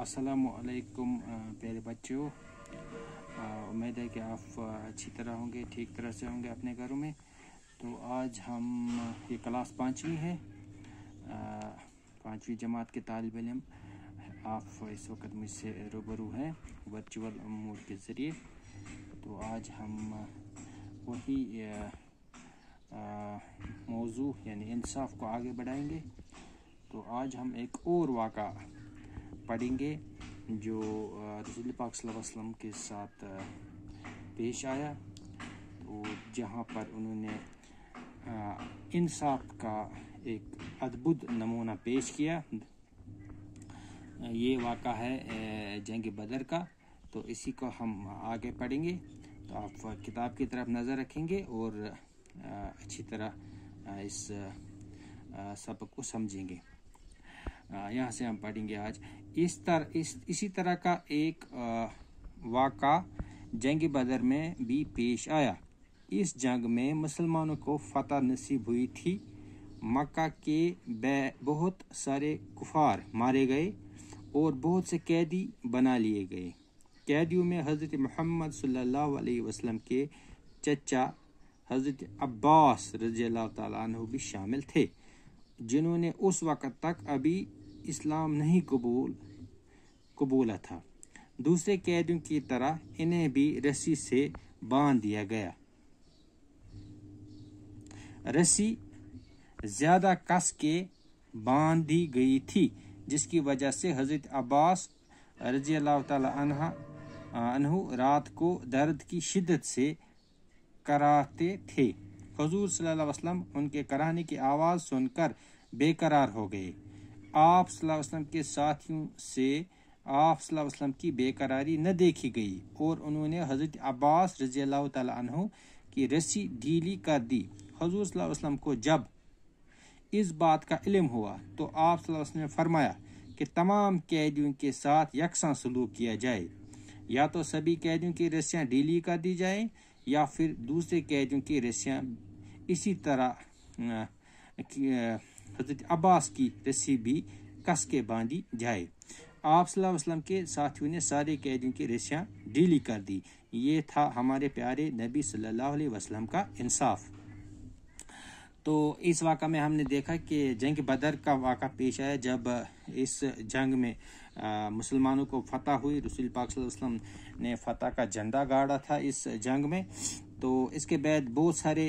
असलकुम uh, प्यारे बच्चों uh, उम्मीद है कि आप uh, अच्छी तरह होंगे ठीक तरह से होंगे अपने घरों में तो आज हम ये क्लास पाँचवीं है पाँचवीं जमात के तालब इम आप इस वक्त मुझसे रूबरू हैं वर्चुअल मोड के ज़रिए तो आज हम वही मौजू यानी इंसाफ को आगे बढ़ाएंगे तो आज हम एक और वाक़ा पढ़ेंगे जो रसूल पाक वसल्लम के साथ पेश आया तो जहाँ पर उन्होंने इंसाफ का एक अद्भुत नमूना पेश किया ये वाक़ा है जंग बदर का तो इसी को हम आगे पढ़ेंगे तो आप किताब की तरफ नज़र रखेंगे और अच्छी तरह इस सबक को समझेंगे यहाँ से हम पढ़ेंगे आज इस तरह इस इसी तरह का एक वाक़ा जंग बदर में भी पेश आया इस जंग में मुसलमानों को फतह नसीब हुई थी मक्का के बहुत सारे कुफार मारे गए और बहुत से कैदी बना लिए गए कैदियों में हज़रत मोहम्मद सल्लल्लाहु अलैहि वसल्लम के चचा हज़रत अब्बास रज़ी तु भी शामिल थे जिन्होंने उस वक़्त तक अभी इस्लाम नहीं कबूल को बोला था दूसरे कैदियों की तरह इन्हें भी रस्सी से बांध दिया गया रस्सी ज्यादा कस के बांध दी गई थी जिसकी वजह से हजरत अब्बास रजी अल्लाह अनहु रात को दर्द की शिद्दत से कराते थे हजूर सल्लल्लाहु अलैहि वसल्लम उनके कराने की आवाज़ सुनकर बेकरार हो गए आप सल्लल्लाहु अलैहि वसल्लम के साथियों से आप वसलम की बेकरारी न देखी गई और उन्होंने हज़रत अब्बास रज़ी अल्लाह तु की रस्सी ढीली कर दी हजूर वसलम को जब इस बात का इलम हुआ तो आप ने फरमाया कि तमाम कैदियों के साथ यकसा सलूक किया जाए या तो सभी कैदियों की रस्सियाँ ढीली कर दी जाए या फिर दूसरे कैदियों की रस्सियाँ इसी तरह हजरत अब्बास की रस्सी भी कस के बांधी जाए आप के साथियों ने सारे कैदियों की रस्सियाँ ढीली कर दी ये था हमारे प्यारे नबी सल्लल्लाहु अलैहि वसल्लम का इंसाफ तो इस वाक़ में हमने देखा कि जंग बदर का वाक़ पेश आया जब इस जंग में मुसलमानों को फतह हुई रसूल पाक वसल्लम ने फतह का झंडा गाड़ा था इस जंग में तो इसके बाद बहुत सारे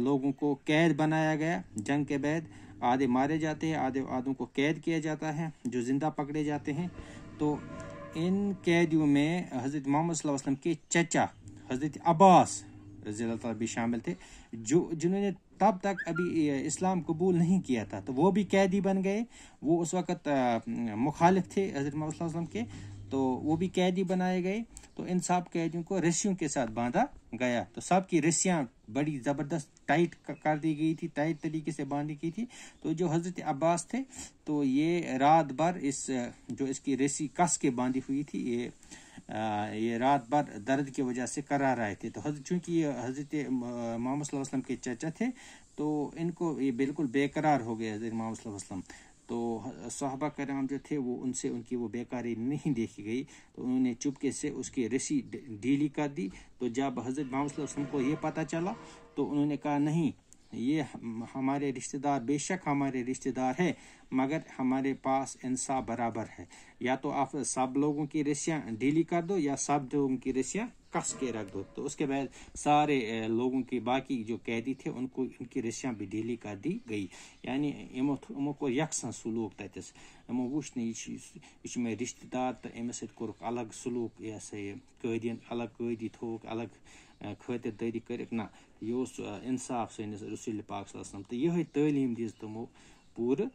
लोगों को कैद बनाया गया जंग के बाद आधे मारे जाते हैं आधे आधों को कैद किया जाता है जो ज़िंदा पकड़े जाते हैं तो इन कैदियों में हज़रत मोहम्मद वसल्लम के चचा हज़रत अब्बास रजी भी शामिल थे जो जिन्होंने तब तक अभी इस्लाम कबूल नहीं किया था तो वो भी कैदी बन गए वो उस वक़्त मुखालिफ थे हज़रत मोहम्मद के तो वो भी कैदी बनाए गए तो इन सब कैदियों को रस्सियों के साथ बांधा गया तो सब की रस्सियाँ बड़ी ज़बरदस्त टाइट कर दी गई थी टाइट तरीके से बांधी गई थी तो जो हज़रत अब्बास थे तो ये रात भर इस जो इसकी रेसी कस के बांधी हुई थी ये आ, ये रात भर दर्द की वजह से करा रहे थे तो चूँकि ये हजरत मोहम्मद के चचा थे तो इनको ये बिल्कुल बेकरार हो गए हजरत मोहम्मद तो सहबा कराम जो थे वो उनसे उनकी वो बेकारी नहीं देखी गई तो उन्होंने चुपके से उसकी रसी डीली कर दी तो जब हज़रत महमद को ये पता चला तो उन्होंने कहा नहीं ये हमारे रिश्तेदार बेशक हमारे रिश्तेदार है मगर हमारे पास इंसाफ बराबर है या तो आप सब लोगों की रस्सियाँ डीली कर दो या सब लोगों की रस्सियाँ कस के रख दो तो उसके बाद सारे लोगों की बाकी जो कैदी थे उनको इनकी रस्सियाँ भी डेली कर दी गई यानी इमो को यकसन सलूक तथस इमो वुच यह मे रिश्तेदार तो अमिस सोरुक अलग सलूक यह सा यह कैदियन अलग कैदी थोक अलग खातिरदारी कर ना यह इंसाफ सूल पाक तो यह तलीम दिज तमो पूरे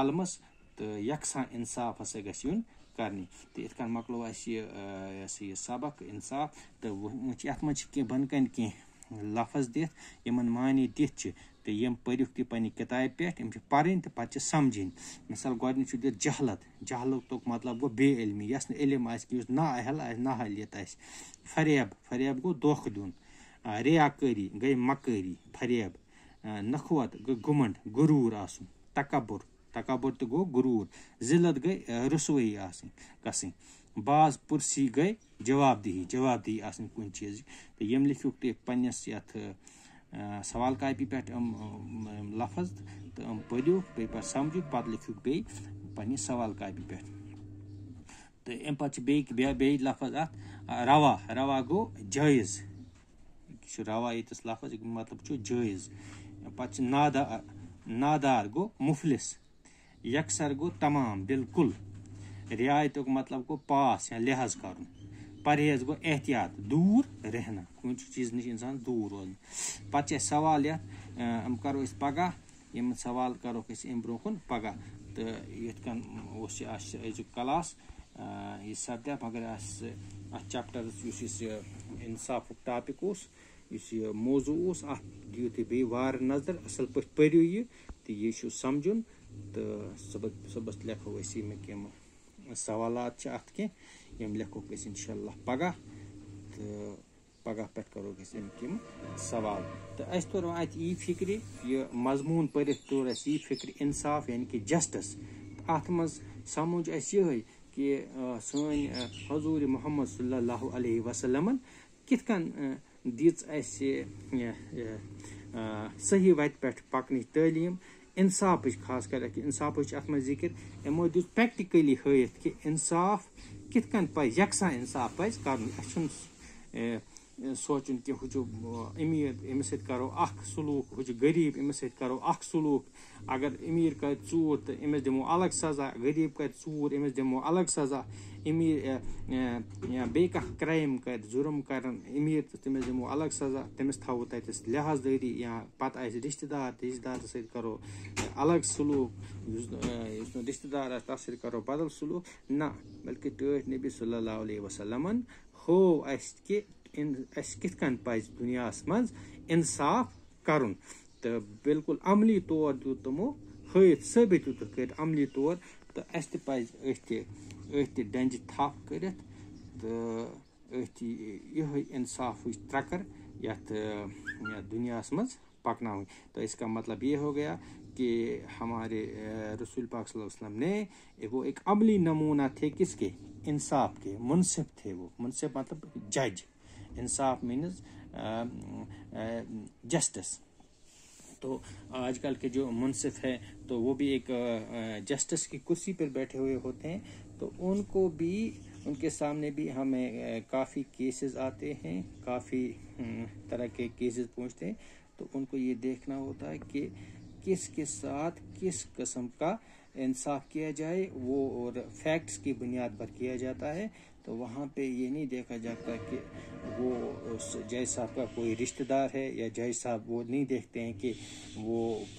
आलमस तो यकसा इंसाफ हसा गुन کَرنہِ تہٕ یِتھ کٔنۍ مۄکلو اَسہِ یہِ یہِ ہسا یہِ سبق اِنصاف تہٕ وۄنۍ چھِ یَتھ منٛز چھِ کینٛہہ بۄنہٕ کَنہِ کینٛہہ لفظ دِتھ یِمَن معنے دِتھ چھِ تہٕ یِم پٔرِکھ تہِ پنٛنہِ کِتابہِ پٮ۪ٹھ یِم چھِ پَرٕنۍ تہٕ پَتہٕ چھِ سَمجھِنۍ مِثال گۄڈنیُک چھُ دِتھ جہلت جہلتُک مطلب گوٚو بے علمی یَس نہٕ علم آسہِ کہِ یُس نااہل آسہِ نااہلیت آسہِ فریب فریب گوٚو دھوکہٕ دیُن ریاکٲری گٔے مکٲری فریب نخوت گوٚو گُمنٛڈ غروٗر آسُن تکبُر تکبُر تہِ گوٚو غروٗر ذِلت گٔے رسوٲیی آسٕنۍ گژھٕنۍ باز پُرسی گٔے جوابدِہی جوابدِہی آسٕنۍ کُنہِ چیٖزٕچ تہٕ یِم لیٖکھِکھ تُہۍ پنٛنِس یَتھ سوال کاپی پٮ۪ٹھ یِم لفظ تہٕ یِم پٔرِوکھ بیٚیہِ پَتہٕ سَمجھِکھ پَتہٕ لیٖکھِکھ بیٚیہِ پنٛنہِ سوال کاپی پٮ۪ٹھ تہٕ اَمہِ پَتہٕ چھِ بیٚیہِ بیٚیہِ لفظ اَتھ روا روا گوٚو جٲیِز یہِ چھُ روا ییٚتِس لفظ مطلب چھُ جٲیِز پَتہٕ چھِ نادا نادار گوٚو مُفلِس यकसर गो तमाम बिल्कुल रियायत मतलब गो पास या लिहाज कर परहेज गो एहतियात दूर रहना कुछ चीज नश इंसान दूर रोज पे सवाल ये हम करो पगह यम सवाल करो अम ब्रोह पगह तो अज कलास यह अगर मगर चप्टर इंसाफ टापिक मौजू अ दू बे वार नजर असल पे पू यह तो यह तो सुबह लेखो यम सवालत अत कम लेखोस इनशा पगह तो पगह पे करो अम सवाल तो अस तौर अत यी फिक्र यह मजमून पढ़ तौर अस यी फिक्र यानि कि जस्टिस अत मज समझ ये कि सन हजूर मोहम्मद सल्ह वसलम कित दी अ सही वत पकन तलीम اِنصافٕچ خاص کر اِنصافٕچ چھِ اَتھ منٛز ذِکِر یِمو دیُت پرٛٮ۪کٹِکٔلی ہٲیِتھ کہِ اِنصاف کِتھ کٔنۍ پَزِ یَکساں اِنصاف پَزِ کَرُن اَسہِ چھُنہٕ सोचुन कि हु अमीर अमिस सो सलूक हु गरीब अमिस सो सलूक अगर अमीर कर चूर तो अमिस दमो अलग सजा गरीब कर चूर अमिस दमो अलग सजा अमीर बे कह क्राइम कर जुर्म कर अमीर तो तमिस दमो अलग सजा तमिस थो तथस लिहाजदारी या पत आ रिश्तेदार रिश्तेदार सो अलग सलूक रिश्तेदार तथ सो बदल सलूक ना बल्कि टट नबी सल्ला वसलमन हो कि अस पज दुनिया मज इंसाफ कर बिल्कुल अमली तौर दू तमो हथ सबत अमली तौर तो अस तज डंज थप कर ये इंसाफ त्रकर यथ दुनिया मज पकना तो इसका मतलब ये हो गया कि हमारे रसूल पाक वसल्लम ने वो एक अमली नमूना थे किसके इंसाफ के मुनसिफ थे वो मुनसिफ मतलब जज इंसाफ मीन्स जस्टिस um, uh, तो आजकल के जो मुनसिफ हैं तो वो भी एक जस्टिस uh, uh, की कुर्सी पर बैठे हुए होते हैं तो उनको भी उनके सामने भी हमें काफ़ी केसेस आते हैं काफ़ी um, तरह के केसेस पहुंचते हैं तो उनको ये देखना होता है कि किस के साथ किस कस्म का इंसाफ किया जाए वो और फैक्ट्स की बुनियाद पर किया जाता है तो वहाँ पे ये नहीं देखा जाता कि वो उस जय साहब का कोई रिश्तेदार है या जय साहब वो नहीं देखते हैं कि वो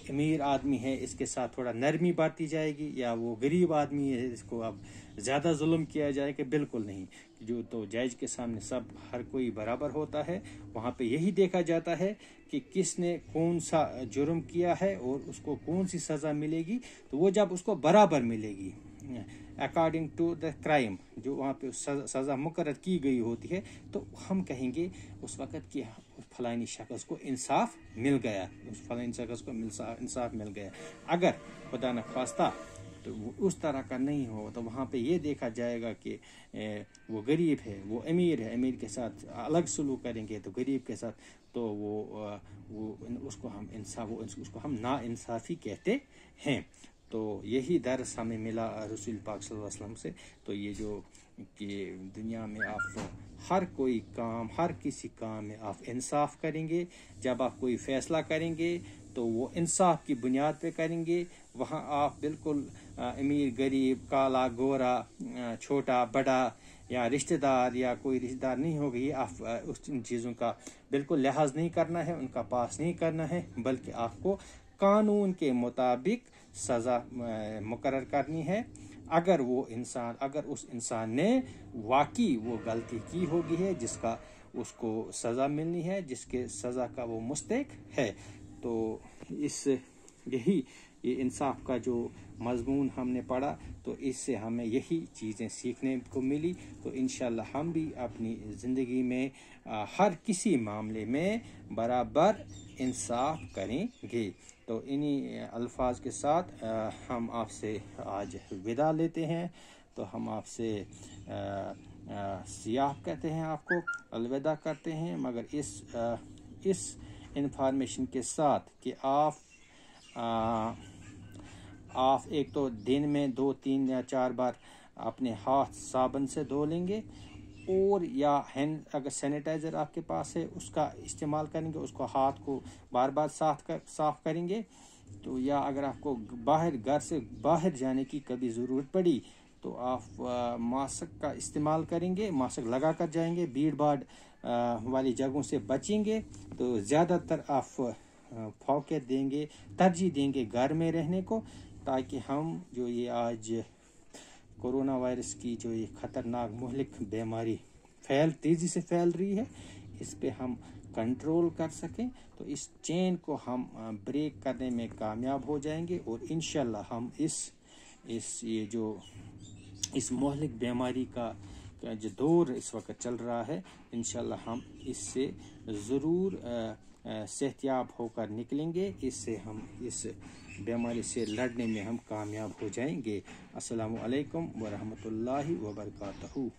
अमीर आदमी है इसके साथ थोड़ा नरमी बांटी जाएगी या वो गरीब आदमी है इसको अब ज़्यादा जुल्म किया जाएगा बिल्कुल नहीं जो तो जज के सामने सब हर कोई बराबर होता है वहाँ पे यही देखा जाता है कि किसने कौन सा जुर्म किया है और उसको कौन सी सज़ा मिलेगी तो वो जब उसको बराबर मिलेगी अकॉर्डिंग टू द क्राइम जो वहाँ पे सज़ा मुकर की गई होती है तो हम कहेंगे उस वक़्त कि फलानी शख्स को इंसाफ मिल गया उस फलानी शख्स को इंसाफ मिल गया अगर खुदा न खास्ता तो उस तरह का नहीं हो तो वहाँ पे ये देखा जाएगा कि वो गरीब है वो अमीर है अमीर के साथ अलग सलूक करेंगे तो गरीब के साथ तो वो वो उसको हम इंसाफ उसको हम नाानसाफ़ी कहते हैं तो यही दर्स हमें मिला रसूल पाक वसल्लम से तो ये जो कि दुनिया में आप हर कोई काम हर किसी काम में आप इंसाफ करेंगे जब आप कोई फैसला करेंगे तो वो इंसाफ की बुनियाद पे करेंगे वहाँ आप बिल्कुल अमीर गरीब काला गोरा छोटा बड़ा या रिश्तेदार या कोई रिश्तेदार नहीं होगी ये आप उस चीज़ों का बिल्कुल लिहाज नहीं करना है उनका पास नहीं करना है बल्कि आपको कानून के मुताबिक सज़ा मुकर करनी है अगर वो इंसान अगर उस इंसान ने वाकई वो गलती की होगी है जिसका उसको सज़ा मिलनी है जिसके सज़ा का वो मुस्तक है तो इस यही ये इंसाफ का जो मजमून हमने पढ़ा तो इससे हमें यही चीज़ें सीखने को मिली तो इन हम भी अपनी ज़िंदगी में आ, हर किसी मामले में बराबर इंसाफ करेंगे तो इन्हीं अल्फाज के साथ आ, हम आपसे आज विदा लेते हैं तो हम आपसे सियाह कहते हैं आपको अलविदा करते हैं मगर इस आ, इस इंफॉर्मेशन के साथ कि आप आप एक तो दिन में दो तीन या चार बार अपने हाथ साबन से धो लेंगे और या हैंड अगर सैनिटाइज़र आपके पास है उसका इस्तेमाल करेंगे उसको हाथ को बार बार साफ कर साफ करेंगे तो या अगर आपको बाहर घर से बाहर जाने की कभी ज़रूरत पड़ी तो आप मास्क का इस्तेमाल करेंगे मास्क लगा कर जाएंगे भीड़ भाड़ वाली जगहों से बचेंगे तो ज़्यादातर आप फोकत देंगे तरजीह देंगे घर में रहने को ताकि हम जो ये आज कोरोना वायरस की जो ये ख़तरनाक महलिक बीमारी फैल तेज़ी से फैल रही है इस पे हम कंट्रोल कर सकें तो इस चेन को हम ब्रेक करने में कामयाब हो जाएंगे और इन हम इस इस ये जो इस महलिक बीमारी का जो दौर इस वक्त चल रहा है इन हम इससे ज़रूर सेहतियाब होकर निकलेंगे इससे हम इस बीमारी से लड़ने में हम कामयाब हो जाएंगे असलकम वरहमल वर्का